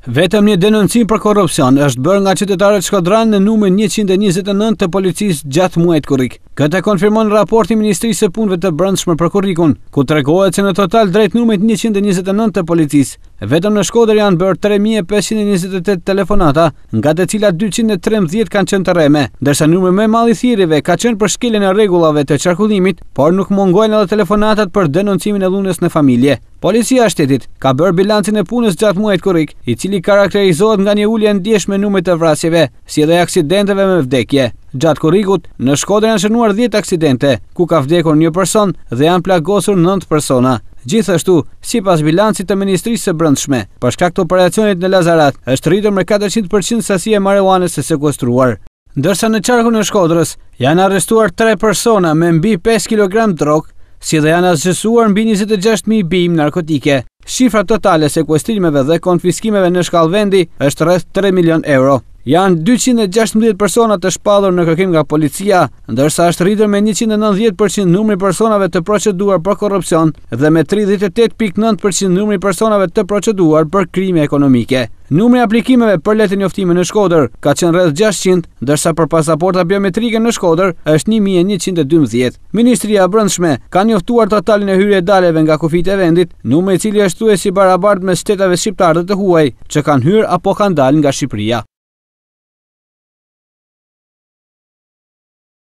Vetëm një denoncim për korrupsion është bërë nga qytetarët Shkodran në numën 129 të policisë gjatë muajit kurik. Këtë e konfirmon raporti i Ministrisë së Punëve të Brendshme për kurikun, ku tregohet se në total drejt numrit 129 të policisë, vetëm në Shkodër janë bërë 3528 telefonata, nga të cilat 213 kanë qënë të reme, ndërsa numri më i madh i thirrjeve ka qenë për shkeljen e rregullave të çarkullimit, por nuk mungojnë edhe telefonatat për denoncimin e dhunës në familje. Policia shtetit ka bërë bilancin e punës gjatë muajt kërik, i cili karakterizohet nga një ullje ndjeshme numit të vrasjeve, si edhe aksidenteve me vdekje. Gjatë kërikut, në shkodrë janë shënuar 10 aksidente, ku ka vdekur një person dhe janë plagosur 9 persona. Gjithashtu, si pas bilancit të Ministrisë së Brëndshme, përshka këtë operacionit në Lazarat, është rritëm me 400% sasi e marihuanës e sekuestruar. Ndërsa në qarku në shkodrës, janë arrestuar 3 persona me mbi 5 kg drogë, si dhe janë asgjësuar mbi 26.000 bim narkotike. Shifra totale sekuestrimeve dhe konfiskimeve në shkallë vendi është rreth 3 milion euro janë 216 persona të shpallur në kërkim nga policia, ndërsa është rritur me 190% numri personave të proceduar për korrupsion dhe me 38.9% numri personave të proceduar për krime ekonomike. Numri aplikimeve për letë njoftime në Shkoder ka qenë rreth 600, ndërsa për pasaporta biometrike në Shkoder është 1112. Ministria e Brendshme ka njoftuar totalin e e daleve nga kufit e vendit, numri i cili është tue i barabartë me shtetave shqiptare të huaj që kanë hyrë apo kanë dalë nga Shqipëria.